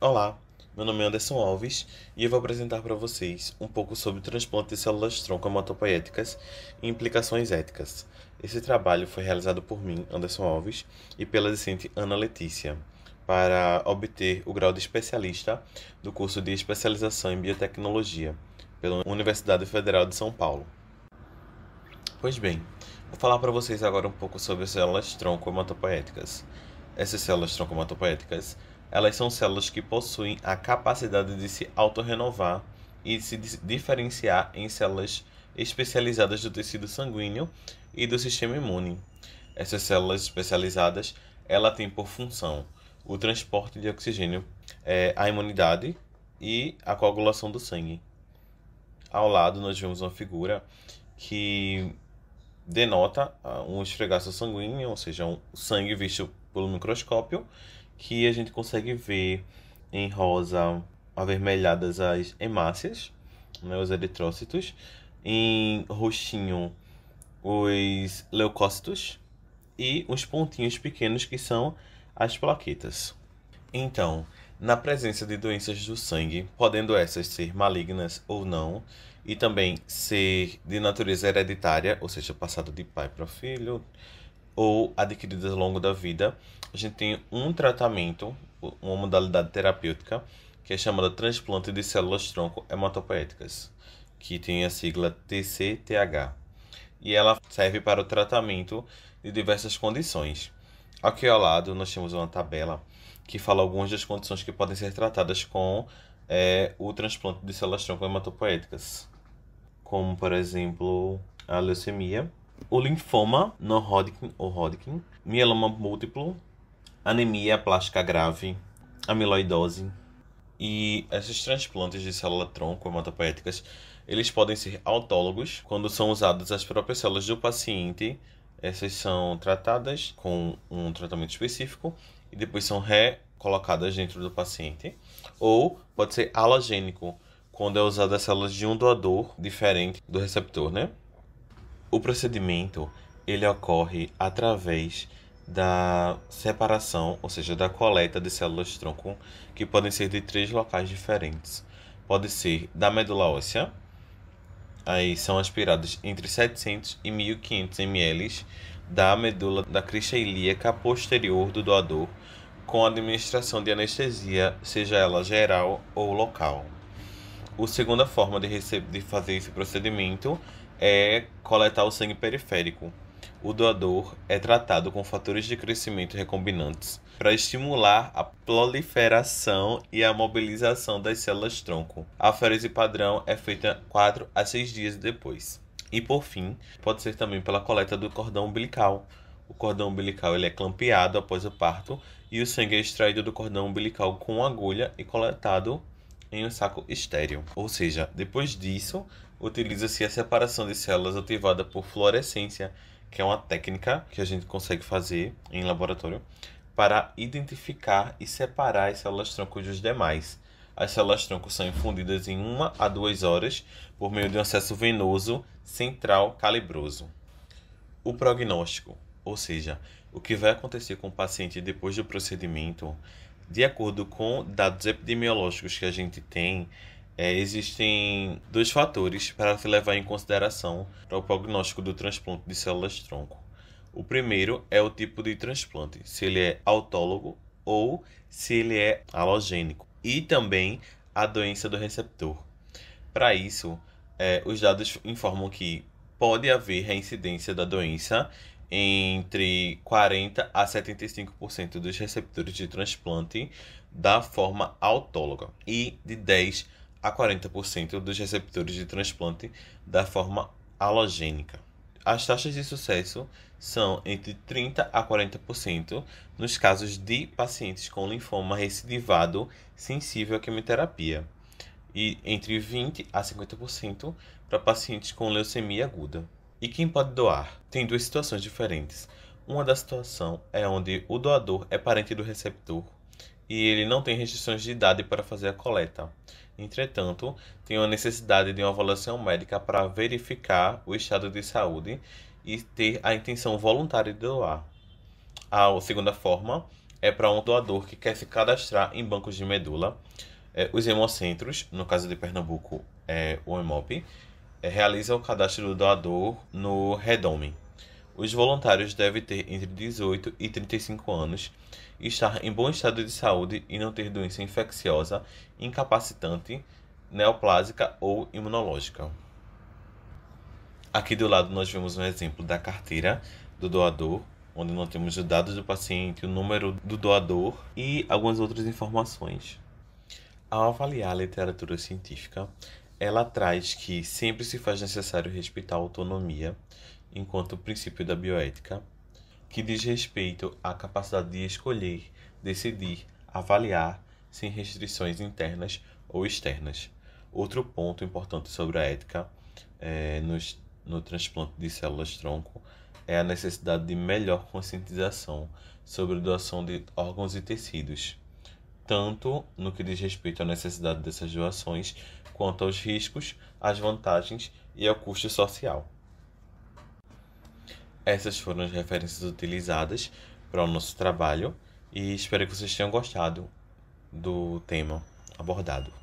Olá, meu nome é Anderson Alves e eu vou apresentar para vocês um pouco sobre o transplante de células tronco hematopoéticas e implicações éticas. Esse trabalho foi realizado por mim, Anderson Alves, e pela discente Ana Letícia, para obter o grau de especialista do curso de especialização em biotecnologia pela Universidade Federal de São Paulo. Pois bem, vou falar para vocês agora um pouco sobre as células tronco hematopoéticas. Essas células tronco hematopoéticas elas são células que possuem a capacidade de se autorrenovar e se diferenciar em células especializadas do tecido sanguíneo e do sistema imune. Essas células especializadas, ela tem por função o transporte de oxigênio é, imunidade e a coagulação do sangue. Ao lado nós vemos uma figura que denota ah, um esfregaço sanguíneo, ou seja, um sangue visto pelo microscópio, que a gente consegue ver em rosa avermelhadas as hemácias, né, os eritrócitos, em roxinho os leucócitos e os pontinhos pequenos que são as plaquetas. Então, na presença de doenças do sangue, podendo essas ser malignas ou não, e também ser de natureza hereditária, ou seja, passado de pai para filho, ou adquiridas ao longo da vida, a gente tem um tratamento, uma modalidade terapêutica, que é chamada transplante de células tronco hematopoéticas, que tem a sigla TCTH. E ela serve para o tratamento de diversas condições. Aqui ao lado nós temos uma tabela que fala algumas das condições que podem ser tratadas com é, o transplante de células tronco hematopoéticas, como por exemplo a leucemia, o linfoma não Hodgkin ou Hodgkin, mieloma múltiplo, anemia plástica grave, amiloidose. E esses transplantes de célula tronco hematopoéticas, eles podem ser autólogos quando são usadas as próprias células do paciente. Essas são tratadas com um tratamento específico e depois são recolocadas dentro do paciente. Ou pode ser halogênico, quando é usada as células de um doador diferente do receptor, né? O procedimento ele ocorre através da separação, ou seja, da coleta de células tronco, que podem ser de três locais diferentes. Pode ser da medula óssea, aí são aspiradas entre 700 e 1500 ml da medula da crista ilíaca posterior do doador, com administração de anestesia, seja ela geral ou local. A segunda forma de, de fazer esse procedimento é coletar o sangue periférico. O doador é tratado com fatores de crescimento recombinantes para estimular a proliferação e a mobilização das células tronco. A ferese padrão é feita 4 a 6 dias depois. E por fim, pode ser também pela coleta do cordão umbilical. O cordão umbilical ele é clampeado após o parto e o sangue é extraído do cordão umbilical com agulha e coletado em um saco estéreo. Ou seja, depois disso, utiliza-se a separação de células ativada por fluorescência, que é uma técnica que a gente consegue fazer em laboratório para identificar e separar as células tronco dos demais. As células tronco são infundidas em uma a duas horas por meio de um acesso venoso central calibroso. O prognóstico, ou seja, o que vai acontecer com o paciente depois do procedimento, de acordo com dados epidemiológicos que a gente tem, é, existem dois fatores para se levar em consideração para o prognóstico do transplante de células tronco. O primeiro é o tipo de transplante, se ele é autólogo ou se ele é halogênico, e também a doença do receptor. Para isso, é, os dados informam que pode haver reincidência da doença entre 40 a 75% dos receptores de transplante da forma autóloga e de 10 a 40% dos receptores de transplante da forma halogênica. As taxas de sucesso são entre 30 a 40% nos casos de pacientes com linfoma recidivado sensível à quimioterapia e entre 20 a 50% para pacientes com leucemia aguda. E quem pode doar? Tem duas situações diferentes. Uma da situação é onde o doador é parente do receptor e ele não tem restrições de idade para fazer a coleta. Entretanto, tem uma necessidade de uma avaliação médica para verificar o estado de saúde e ter a intenção voluntária de doar. A segunda forma é para um doador que quer se cadastrar em bancos de medula. É, os hemocentros, no caso de Pernambuco, é o Hemop, é, realiza o cadastro do doador no Redome. Os voluntários devem ter entre 18 e 35 anos, estar em bom estado de saúde e não ter doença infecciosa, incapacitante, neoplásica ou imunológica. Aqui do lado nós vemos um exemplo da carteira do doador, onde nós temos os dados do paciente, o número do doador e algumas outras informações. Ao avaliar a literatura científica, ela traz que sempre se faz necessário respeitar a autonomia enquanto princípio da bioética, que diz respeito à capacidade de escolher, decidir, avaliar sem restrições internas ou externas. Outro ponto importante sobre a ética é, nos, no transplante de células tronco é a necessidade de melhor conscientização sobre a doação de órgãos e tecidos, tanto no que diz respeito à necessidade dessas doações, quanto aos riscos, às vantagens e ao custo social. Essas foram as referências utilizadas para o nosso trabalho e espero que vocês tenham gostado do tema abordado.